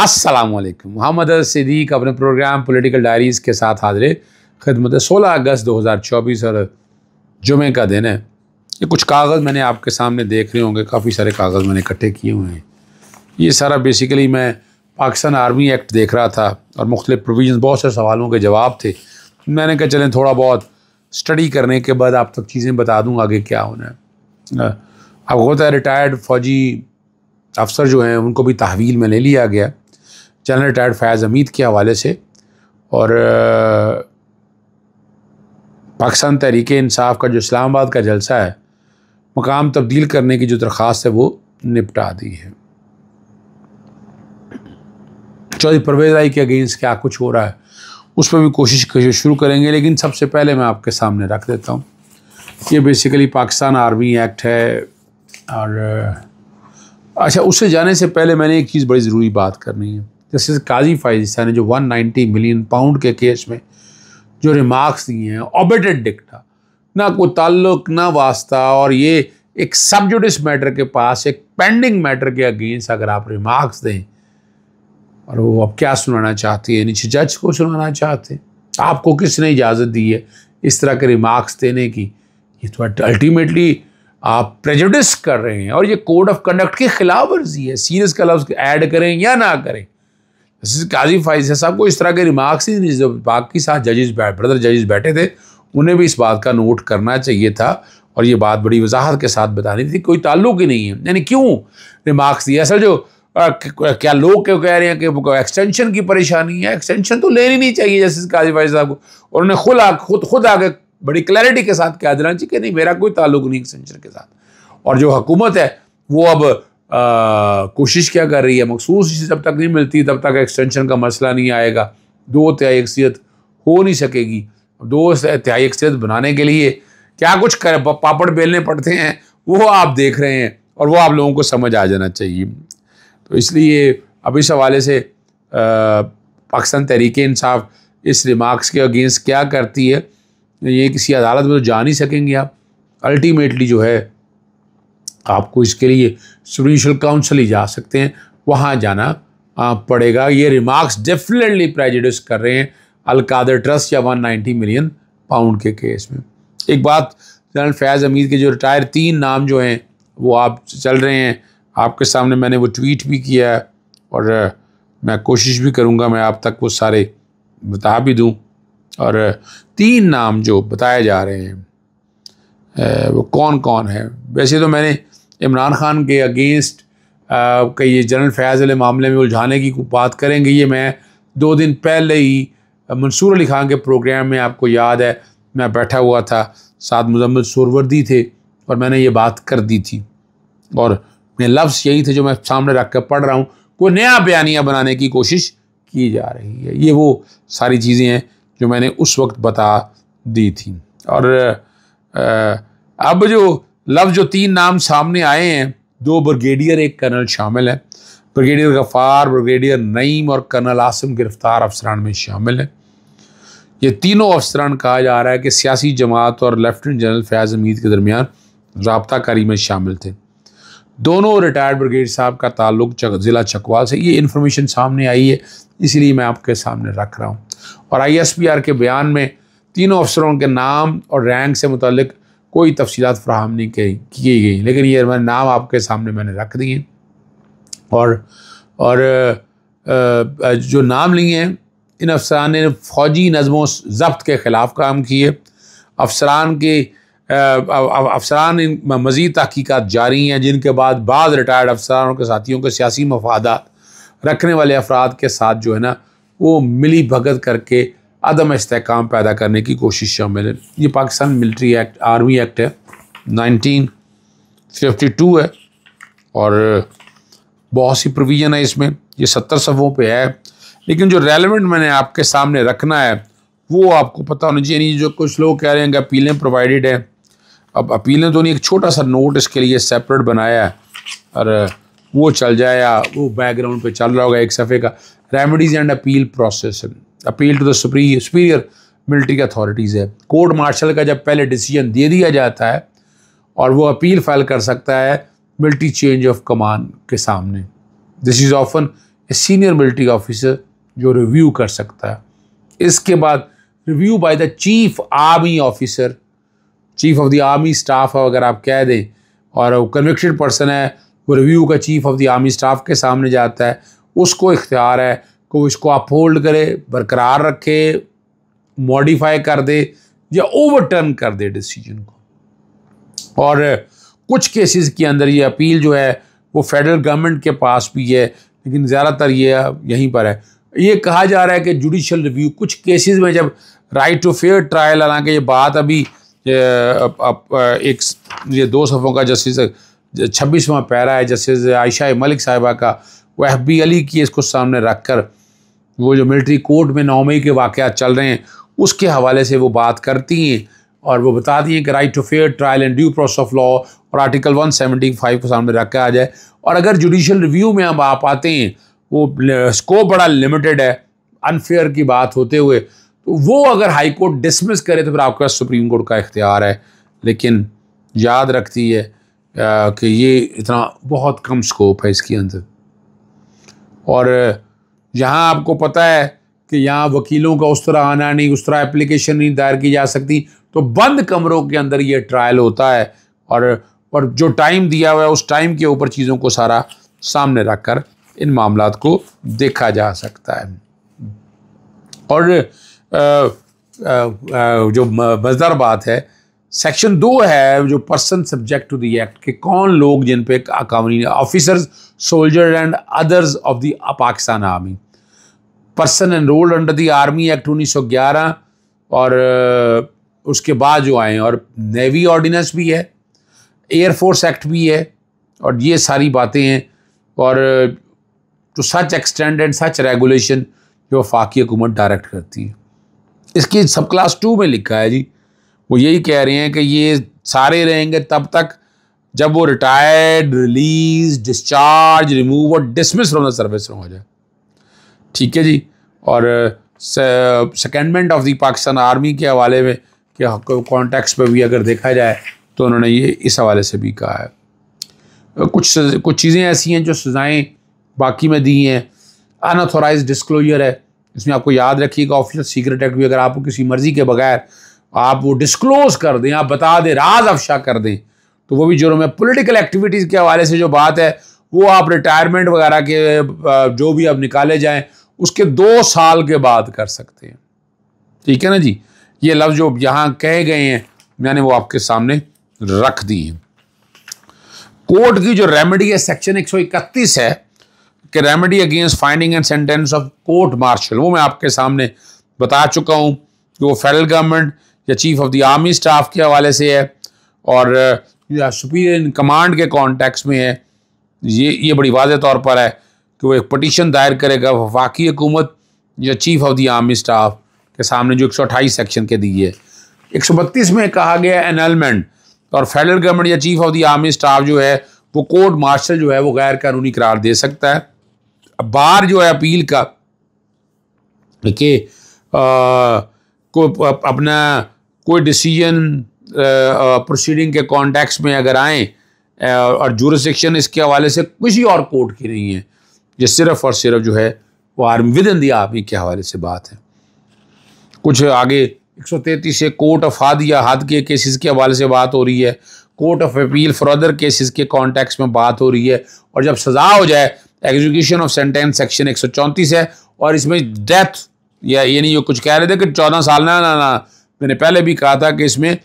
असलकम मोहम्मद सिद्दीक अपने programme political diaries के साथ हाजिर खिदमत सोलह अगस्त 2024 और जुमे का दिन है ये कुछ कागज़ मैंने आपके सामने देख रहे होंगे काफ़ी सारे कागज़ मैंने इकट्ठे किए हुए हैं ये सारा बेसिकली मैं पाकिस्तान आर्मी एक्ट देख रहा था और मुख्तु प्रोविजन बहुत सारे सवालों के जवाब थे मैंने कहा चलें थोड़ा बहुत स्टडी करने के बाद आप तक चीज़ें बता दूँ आगे क्या होना है अब होता है रिटायर्ड फ़ौजी अफसर जो हैं उनको भी तहवील में ले लिया गया जनरल रिटायर्ड फयाज़ हमीद के हवाले से और पाकिस्तान तहरीक इंसाफ का जो इस्लामाबाद का जलसा है मकाम तब्दील करने की जो दरख्वास्त है वो निपटा दी है चौधरी परवेज राय के अगेंस्ट क्या कुछ हो रहा है उस पर भी कोशिश शुरू करेंगे लेकिन सबसे पहले मैं आपके सामने रख देता हूँ ये बेसिकली पाकिस्तान आर्मी एक्ट है और अच्छा उससे जाने से पहले मैंने एक चीज़ बड़ी ज़रूरी बात करनी है जस्टिस काजी फाइजिसा ने जो 190 मिलियन पाउंड के केस में जो रिमार्क्स दिए हैं ऑबेटेड डिक्टा ना कोई ताल्लुक ना वास्ता और ये एक सबजुडिस मैटर के पास एक पेंडिंग मैटर के अगेंस्ट अगर आप रिमार्क्स दें और वो अब क्या सुनाना चाहती है नीचे जज को सुनाना चाहते हैं आपको किसने इजाज़त दी है इस तरह के रिमार्क्स देने की ये तो अल्टीमेटली आप प्रेजुडिस कर रहे हैं और ये कोड ऑफ कंडक्ट की खिलाफ वर्जी है सीरियस का लफ्ज़ ऐड करें या ना करें काजी फाइज साहब को इस तरह के रिमार्क्स ही नहीं पाक के साथ जजेस बैठ ब्रदर जजेस बैठे थे उन्हें भी इस बात का नोट करना चाहिए था और ये बात बड़ी वजाहत के साथ बतानी थी कोई ताल्लुक ही नहीं है यानी क्यों रिमार्क्स दिए असल जो आ, क्या लोग क्यों कह रहे हैं कि एक्सटेंशन की परेशानी है एक्सटेंशन तो लेनी नहीं चाहिए जस्टिस काजी फाइज साहब को और उन्होंने खुद आ खुद खुद आगे बड़ी क्लैरिटी के साथ कह देना चाहिए कि नहीं मेरा कोई ताल्लुक नहीं एक्सटेंशन के साथ और जो हुकूमत है वो अब कोशिश क्या कर रही है मखसूस जब तक नहीं मिलती तब तक एक्सटेंशन का मसला नहीं आएगा दो तिहाई अक्सरियत हो नहीं सकेगी दो तिहाई अक्सरियत बनाने के लिए क्या कुछ कर पापड़ बेलने पड़ते हैं वो आप देख रहे हैं और वो आप लोगों को समझ आ जाना चाहिए तो इसलिए अब इस हवाले से पाकिस्तान तहरीक इंसाफ इस रिमार्क्स के अगेंस्ट क्या करती है ये किसी अदालत में तो जा नहीं सकेंगे आप अल्टीमेटली जो है आपको इसके लिए स्टूडेंशियल काउंसिल ही जा सकते हैं वहाँ जाना पड़ेगा ये रिमार्क्स डेफिनेटली प्रेजिडस कर रहे हैं अलकादर ट्रस्ट या 190 मिलियन पाउंड के केस में एक बात जनरल फैज़ अमीर के जो रिटायर तीन नाम जो हैं वो आप चल रहे हैं आपके सामने मैंने वो ट्वीट भी किया है और मैं कोशिश भी करूँगा मैं आप तक वो सारे बता भी दूँ और तीन नाम जो बताए जा रहे हैं वो कौन कौन है वैसे तो मैंने इमरान ख़ान के अगेंस्ट कई ये जनरल फैज़ वाले मामले में उलझाने की बात करेंगे ये मैं दो दिन पहले ही मंसूर अली खान के प्रोग्राम में आपको याद है मैं बैठा हुआ था साथ मुजम्मद सुरवर्दी थे और मैंने ये बात कर दी थी और मेरे लफ्ज़ यही थे जो मैं सामने रख कर पढ़ रहा हूँ कोई नया बयानिया बनाने की कोशिश की जा रही है ये वो सारी चीज़ें हैं जो मैंने उस वक्त बता दी थी और आ, अब जो लफ्ज जो तीन नाम सामने आए हैं दो ब्रिगेडियर एक कर्नल शामिल है ब्रिगेडियर गफ़ार ब्रिगेडियर नईम और कर्नल आसम गिरफ्तार अफसरान में शामिल है ये तीनों अफसरान कहा जा रहा है कि सियासी जमात और लेफ्टिनेंट जनरल फयाज हमीद के दरमियान कारी में शामिल थे दोनों रिटायर्ड ब्रिगेड साहब का ताल्लुक ज़िला चकवाल से ये इन्फॉर्मेशन सामने आई है इसीलिए मैं आपके सामने रख रहा हूँ और आई एस पी आर के बयान में तीनों अफसरों के नाम और रैंक से मुतलक कोई तफसीत फ्राहम नहीं की गई लेकिन ये मैंने नाम आपके सामने मैंने रख दिए और और जो नाम लिए हैं इन अफसरान ने फ़ौजी नज़मों जब्त के ख़िलाफ़ काम किए अफसरान के अफसरान इन मज़ीद तहकीक़ात जारी हैं जिनके बाद बाद रिटायर्ड अफसरानों के साथियों के सियासी मफादा रखने वाले अफराद के साथ जो है ना वो मिली भगत करके अदम इसकाम पैदा करने की कोशिश शामिल है ये Pakistan military act army act है नाइनटीन फिफ्टी टू है और बहुत सी प्रोविज़न है इसमें ये सत्तर सफ़ों पे है लेकिन जो रेलिवेंट मैंने आपके सामने रखना है वो आपको पता होना चाहिए नहीं जो कुछ लोग कह रहे हैं कि अपीलें प्रोवाइडेड हैं अब अपीलें तो नहीं एक छोटा सा नोट इसके लिए सेपरेट बनाया है और वो चल जाए या वो बैकग्राउंड पे चल रहा होगा एक सफ़े का remedies and appeal process appeal to the superior military authorities है कोर्ट मार्शल का जब पहले डिसीजन दे दिया जाता है और वो अपील फाइल कर सकता है मिलिट्री चेंज ऑफ कमान के सामने this is often a senior military officer जो रिव्यू कर सकता है इसके बाद review by the chief army officer chief of the army staff अगर आप कह दें और कन्विक्शन पर्सन है वो रिव्यू का chief of the army staff के सामने जाता है उसको इख्तियार है को इसको अपहोल्ड करे बरकरार रखे मॉडिफाई कर दे या ओवरटर्न कर दे डिसीजन को और कुछ केसेस के अंदर ये अपील जो है वो फेडरल गवर्नमेंट के पास भी है लेकिन ज़्यादातर ये यहीं पर है ये कहा जा रहा है कि जुडिशल रिव्यू कुछ केसेस में जब राइट टू फेयर ट्रायल हालांकि ये बात अभी अप, अप, एक ये दो सफ़ों का जस्टिस छब्बीसवा पैरा है जस्टिस आयशा मलिक साहिबा का वह अली e की इसको सामने रख कर वो जो मिलिट्री कोर्ट में नौ मई के वाक़ चल रहे हैं उसके हवाले से वो बात करती हैं और वो बताती हैं कि right to fair trial and due process of law और आर्टिकल 175 को सामने रखा जाए और अगर जुडिशल रिव्यू में हम आप आते हैं वो स्कोप बड़ा लिमिटेड है अनफेयर की बात होते हुए तो वो अगर हाई कोर्ट डिसमिस करे तो फिर आपके पास सुप्रीम कोर्ट का इख्तियार है लेकिन याद रखती है कि ये इतना बहुत कम स्कोप है इसके अंदर और जहाँ आपको पता है कि यहाँ वकीलों का उस तरह आना नहीं उस तरह एप्लीकेशन नहीं दायर की जा सकती तो बंद कमरों के अंदर ये ट्रायल होता है और और जो टाइम दिया हुआ है उस टाइम के ऊपर चीज़ों को सारा सामने रख कर इन मामला को देखा जा सकता है और आ, आ, आ, जो मजदार बात है सेक्शन दो है जो person subject to the act के कौन लोग जिन पे कानूनी officers soldier and others of the Pakistan army person enrolled under the army act 1911 और uh, उसके बाद जो आए और नेवी ऑर्डिनेंस भी है एयरफोर्स एक्ट भी है और ये सारी बातें हैं और to such extent and such regulation जो वफाकी हुकूमत डायरेक्ट करती है इसकी सब क्लास टू में लिखा है जी वो यही कह रहे हैं कि ये सारे रहेंगे तब तक जब वो रिटायर्ड रिलीज डिस्चार्ज रिमूव और डिसमिस फ्रॉम द सर्विस हो जाए ठीक है जी और secondment of the Pakistan army के हवाले में कि हाँ, कॉन्टैक्ट्स पर भी अगर देखा जाए तो उन्होंने ये इस हवाले से भी कहा है कुछ कुछ चीज़ें ऐसी हैं जो सज़ाएँ बाकी में दी हैं अनऑथोराइज डिस्क्लोजर है इसमें आपको याद रखिएगा ऑफिशियल सीक्रेट एक्ट भी अगर आपको किसी मर्ज़ी के बगैर आप वो डिस्क्लोज कर दें आप बता दें राज अफशा कर दें तो वो भी जुर्म है पोलिटिकल एक्टिविटीज़ के हवाले से जो बात है वो आप रिटायरमेंट वगैरह के जो भी आप निकाले जाएं उसके दो साल के बाद कर सकते हैं ठीक है ना जी ये लफ्ज़ जो यहाँ कहे गए हैं मैंने वो आपके सामने रख दी हैं कोर्ट की जो रेमेडी है सेक्शन 131 है कि remedy against finding and sentence of court martial वो मैं आपके सामने बता चुका हूँ कि वो फेडरल गवर्नमेंट या chief of the army staff के हवाले से है और या सुपीरियर इन कमांड के कॉन्टेक्स में है ये ये बड़ी वाज तौर पर है कि वो एक पटिशन दायर करेगा वफाकी हुकूमत या chief of the army staff के सामने जो एक सौ अट्ठाईस सेक्शन के दिए है एक सौ बत्तीस में कहा गया है एनलमेंट और फेडरल गवर्नमेंट या chief of the army staff जो है वो कोर्ट मार्शल जो है वो गैर कानूनी करार दे सकता है बार जो है अपील का कि uh, को अपना कोई डिसीजन प्रोसीडिंग के कॉन्टेक्स में अगर आए और सेक्शन इसके हवाले से किसी और कोर्ट की नहीं है ये सिर्फ और सिर्फ जो है वो arm within the army के हवाले से बात है कुछ आगे एक सौ तैंतीस से कोर्ट ऑफ हाद या हाद के केसेस के हवाले से बात हो रही है court of appeal for other cases के कॉन्टेक्स में बात हो रही है और जब सज़ा हो जाए एग्जीक्यूशन ऑफ सेंटेंस सेक्शन एक सौ चौंतीस है और इसमें डेथ या ये नहीं कुछ कह रहे थे कि चौदह साल ना ना, ना मैंने पहले भी कहा था कि इसमें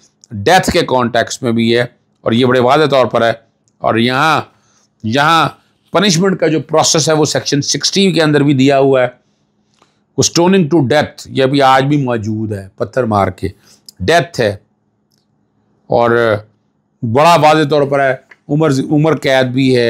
डेथ के कॉन्टेक्स्ट में भी है और ये बड़े वादे तौर पर है और यहाँ यहाँ पनिशमेंट का जो प्रोसेस है वो सेक्शन सिक्सटी के अंदर भी दिया हुआ है वो स्टोनिंग टू डेथ ये भी आज भी मौजूद है पत्थर मार के डेथ है और बड़ा वादे तौर पर है उम्र उम्र कैद भी है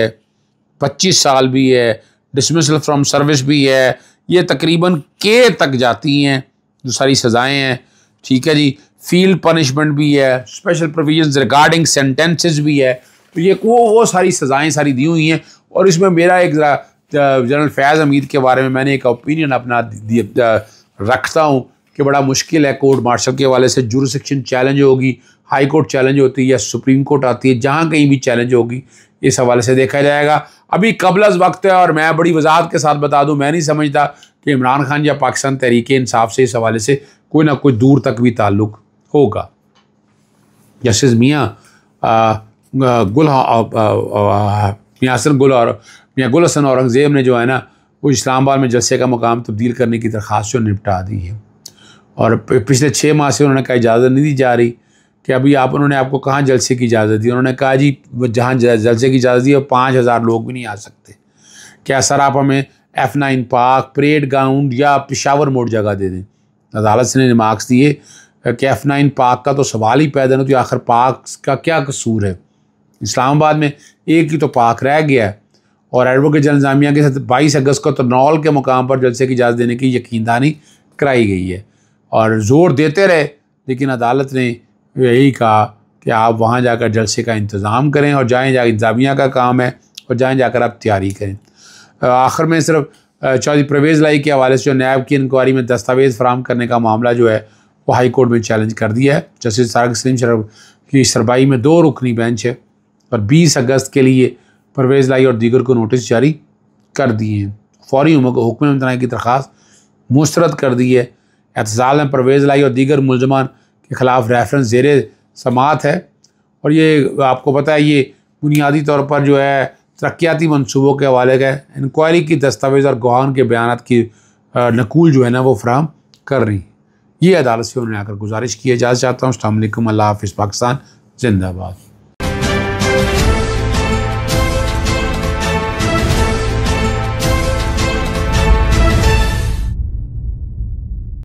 पच्चीस साल भी है डिसमिसल फ्रॉम सर्विस भी है ये तकरीबन के तक जाती हैं जो सारी सज़ाएँ हैं ठीक है जी फील्ड पनिशमेंट भी है स्पेशल प्रोविजन रिगार्डिंग सेंटेंसेज भी है तो ये वो वो सारी सज़ाएँ सारी दी हुई हैं और इसमें मेरा एक जनरल फैज़ हमीद के बारे में मैंने एक ओपिनियन अपना रखता हूँ कि बड़ा मुश्किल है कोर्ट मार्शल के हवाले से जुरिस्डिक्शन चैलेंज होगी हाई कोर्ट चैलेंज होती है या सुप्रीम कोर्ट आती है जहाँ कहीं भी चैलेंज होगी इस हवाले से देखा जाएगा अभी कबलज वक्त है और मैं बड़ी वजाहत के साथ बता दूँ मैं नहीं समझता कि इमरान खान या पाकिस्तान तहरीक इंसाफ से इस हवाले से कोई ना कोई दूर तक भी ताल्लुक होगा जस्टिस मियाँ गुल मियाँ हसन गुल और मियाँ गुल हसन औरंगज़ेब ने जो है ना वो इस्लामाबाद में जलसे का मुकाम तब्दील करने की दरख्वास्त जो निपटा दी है और पिछले छः माह से उन्होंने कहा इजाज़त नहीं दी जा रही कि अभी आप उन्होंने आपको कहाँ जलसे की इजाज़त दी उन्होंने कहा जी जहाँ जलसे की इजाज़त दी और पाँच हज़ार लोग भी नहीं आ सकते क्या सर आप हमें F nine park parade ground या पिशावर मोड जगह दे दें अदालत ने रिमार्क्स दिए कि एफ नाइन पार्क का तो सवाल ही पैदा नहीं तो आखिर पार्क का क्या कसूर है इस्लामाबाद में एक ही तो पार्क रह गया है और एडवोकेट जनरल जामिया के साथ बाईस अगस्त को तरनौल तो के मुकाम पर जलसे की इजाज़त देने की यकीनदानी कराई गई है और ज़ोर देते रहे लेकिन अदालत ने यही कहा कि आप वहाँ जाकर जलसे का इंतज़ाम करें और जाएँ जाकर इंतज़ामिया का काम है और जाएँ जाकर आप तैयारी करें आखिर में सिर्फ चौधरी परवेज़ लाई के हवाले से जो नैब की इंक्वायरी में दस्तावेज़ फ्राहम करने का मामला जो है वो हाई कोर्ट में चैलेंज कर दिया है जस्टिस सारक सलीम शरफ की सरबाई में दो रुकनी बेंच है और बीस अगस्त के लिए परवेज़ लाई और दीगर को नोटिस जारी कर दिए हैं फौरी हुक्म मंत्रालय की दरख्वास्त मुस्रद कर दी है एहतजाल में परवेज़ लाई और दीगर मुलजमान के ख़िलाफ़ रेफरेंस जेर समात है और ये आपको पता है ये बुनियादी तौर पर जो है तरक्याती मनसूबों के हवाले गए इंक्वायरी की दस्तावेज़ और गुहान के बयान की नकूल जो है ना वो फ्राहम कर रही ये अदालत से उन्होंने आकर गुजारिश की है इजाज़त चाहता हूँ अल्लाह हाफिज़ पाकिस्तान जिंदाबाद